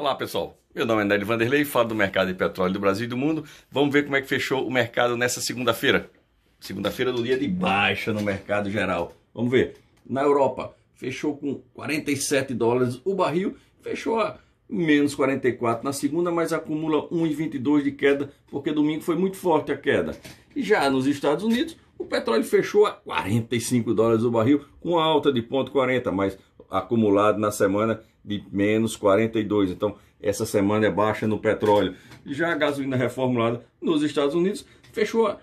Olá pessoal, meu nome é Nelly Vanderlei, falo do mercado de petróleo do Brasil e do mundo. Vamos ver como é que fechou o mercado nessa segunda-feira. Segunda-feira é do dia de baixa no mercado geral. Vamos ver. Na Europa, fechou com 47 dólares o barril, fechou a menos 44 na segunda, mas acumula 1,22 de queda, porque domingo foi muito forte a queda. E já nos Estados Unidos, o petróleo fechou a 45 dólares o barril, com alta de 0,40, mas acumulado na semana de menos 42. Então, essa semana é baixa no petróleo. Já a gasolina reformulada nos Estados Unidos fechou a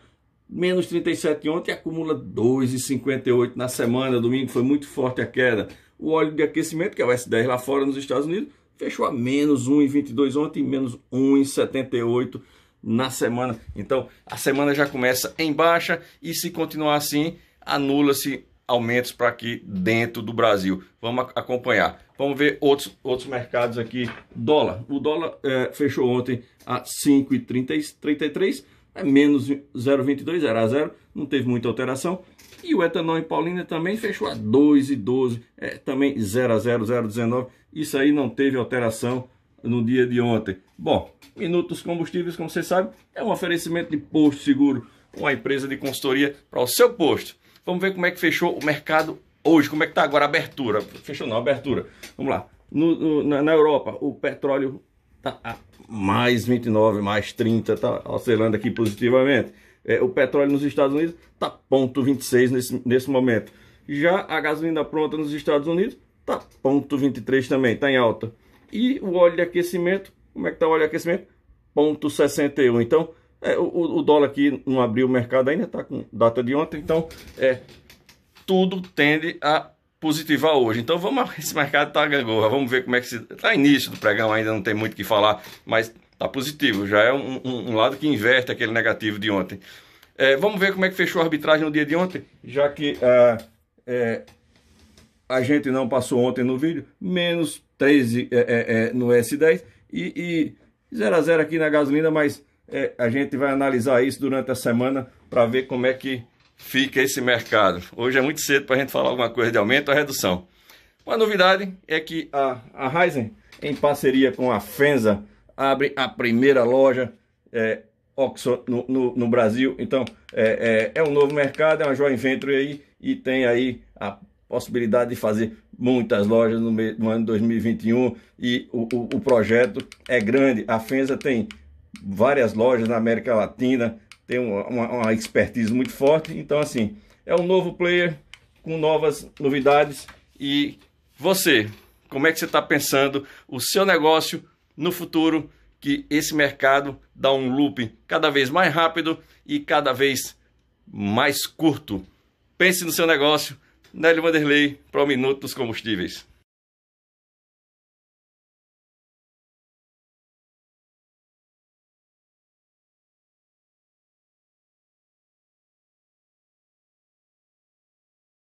menos 37 ontem e acumula 2,58 na semana. Domingo foi muito forte a queda. O óleo de aquecimento, que é o S10 lá fora nos Estados Unidos, fechou a menos 1,22 ontem e menos 1,78 na semana. Então, a semana já começa em baixa e se continuar assim, anula-se aumentos para aqui dentro do Brasil. Vamos acompanhar. Vamos ver outros, outros mercados aqui. Dólar. O dólar é, fechou ontem a 5,33, é menos 0,22, era a zero, não teve muita alteração. E o etanol em Paulina também fechou a 2,12, é, também 0 a 0, 0,19. Isso aí não teve alteração no dia de ontem. Bom, Minutos Combustíveis, como vocês sabem, é um oferecimento de posto seguro, uma empresa de consultoria para o seu posto. Vamos ver como é que fechou o mercado hoje. Como é que está agora a abertura? Fechou não, abertura. Vamos lá. No, no, na, na, Europa, o petróleo está a mais 29, mais 30, está oscilando aqui positivamente. É, o petróleo nos Estados Unidos está ponto 26 nesse, nesse momento. Já a gasolina pronta nos Estados Unidos está ponto 23 também, está em alta. E o óleo de aquecimento, como é que está o óleo de aquecimento? Ponto 61. Então, é, o, o, dólar aqui não abriu o mercado ainda, está com data de ontem, então é, tudo tende a positivar hoje. Então vamos esse mercado está gangorra, vamos ver como é que se está início do pregão ainda não tem muito o que falar, mas está positivo, já é um, um, um, lado que inverte aquele negativo de ontem. É, vamos ver como é que fechou a arbitragem no dia de ontem, já que ah, é, a gente não passou ontem no vídeo, menos 13 é, é, é, no S10 e, e 0 a 0 aqui na gasolina, mas é, a gente vai analisar isso durante a semana para ver como é que fica esse mercado. Hoje é muito cedo para a gente falar alguma coisa de aumento ou redução. Uma novidade é que a, a Ryzen em parceria com a Fenza, abre a primeira loja é, Oxo, no, no, no, Brasil. Então, é, é, é, um novo mercado, é uma joint venture aí e tem aí a possibilidade de fazer muitas lojas no, no ano 2021 e o, o, o projeto é grande. A Fenza tem várias lojas na América Latina, tem uma, uma, expertise muito forte. Então, assim, é um novo player com novas novidades. E você, como é que você está pensando o seu negócio no futuro? Que esse mercado dá um loop cada vez mais rápido e cada vez mais curto. Pense no seu negócio. Nelly Vanderlei para o Minuto dos Combustíveis.